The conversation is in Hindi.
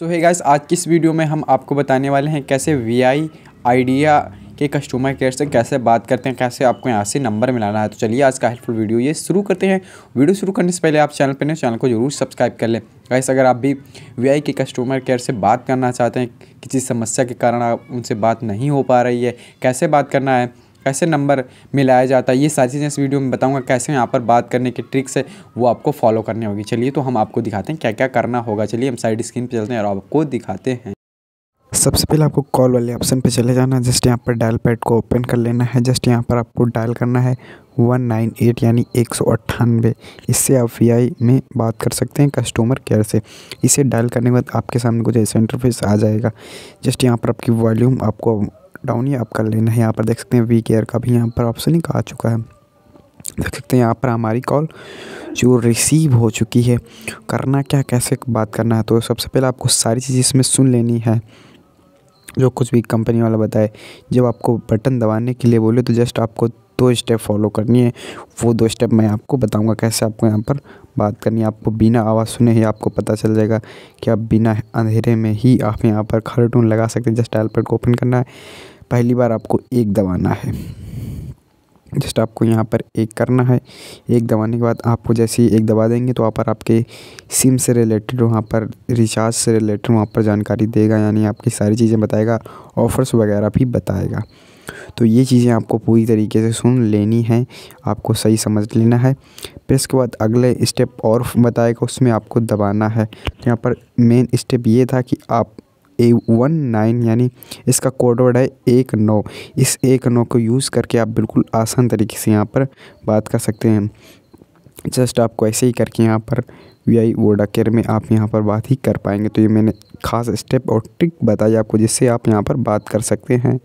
सो है गाइस आज की इस वीडियो में हम आपको बताने वाले हैं कैसे वी आई आइडिया के कस्टमर केयर से कैसे बात करते हैं कैसे आपको यहाँ से नंबर मिलाना है तो चलिए आज का हेल्पफुल वीडियो ये शुरू करते हैं वीडियो शुरू करने से पहले आप चैनल पर नए चैनल को जरूर सब्सक्राइब कर लें गाइस अगर आप भी वी के कस्टमर केयर से बात करना चाहते हैं किसी समस्या के कारण आप उनसे बात नहीं हो पा रही है कैसे बात करना है कैसे नंबर मिलाया जाता है ये सारी चीज़ें इस वीडियो में बताऊंगा कैसे यहाँ पर बात करने की ट्रिक्स है वो आपको फॉलो करनी होगी चलिए तो हम आपको दिखाते हैं क्या क्या करना होगा चलिए हम साइड स्क्रीन पर चलते हैं और आपको दिखाते हैं सबसे पहले आपको कॉल वाले ऑप्शन पे चले जाना है जस्ट यहाँ पर डायल पैड को ओपन कर लेना है जस्ट यहाँ पर आपको डायल करना है वन नाइन एट यानी एक सौ अट्ठानवे इससे आप वी में बात कर सकते हैं कस्टमर केयर से इसे डायल करने के बाद आपके सामने कुछ ऐसा इंटरफेस आ जाएगा जस्ट यहाँ पर आपकी वॉल्यूम आपको डाउन ही आप कर लेना है यहाँ पर देख सकते हैं वी केयर का भी यहाँ पर ऑप्शन ही आ चुका है देख सकते हैं यहाँ पर हमारी कॉल जो रिसीव हो चुकी है करना क्या कैसे बात करना है तो सबसे पहले आपको सारी चीज़ें इसमें सुन लेनी है जो कुछ भी कंपनी वाला बताए जब आपको बटन दबाने के लिए बोले तो जस्ट आपको दो स्टेप फॉलो करनी है वो दो स्टेप मैं आपको बताऊंगा कैसे आपको यहाँ पर बात करनी है आपको बिना आवाज़ सुने ही आपको पता चल जाएगा कि आप बिना अंधेरे में ही आप यहाँ पर टून लगा सकते हैं जस्ट डायलपैड को ओपन करना है पहली बार आपको एक दबाना है जस्ट आपको यहाँ पर एक करना है एक दबाने के बाद आपको जैसे ही एक दबा देंगे तो वहाँ पर आपके सिम से रिलेटेड वहाँ पर रिचार्ज से रिलेटेड वहाँ पर जानकारी देगा यानी आपकी सारी चीज़ें बताएगा ऑफर्स वगैरह भी बताएगा तो ये चीज़ें आपको पूरी तरीके से सुन लेनी है आपको सही समझ लेना है फिर इसके बाद अगले स्टेप और बताएगा उसमें आपको दबाना है यहाँ पर मेन स्टेप ये था कि आप ए वन नाइन यानी इसका कोडवर्ड है एक नौ इस एक नौ को यूज़ करके आप बिल्कुल आसान तरीके से यहाँ पर बात कर सकते हैं जस्ट आपको ऐसे ही करके यहाँ पर वी आई वोडा केयर में आप यहाँ पर बात ही कर पाएंगे तो ये मैंने खास स्टेप और ट्रिक बताई आपको जिससे आप यहाँ पर बात कर सकते हैं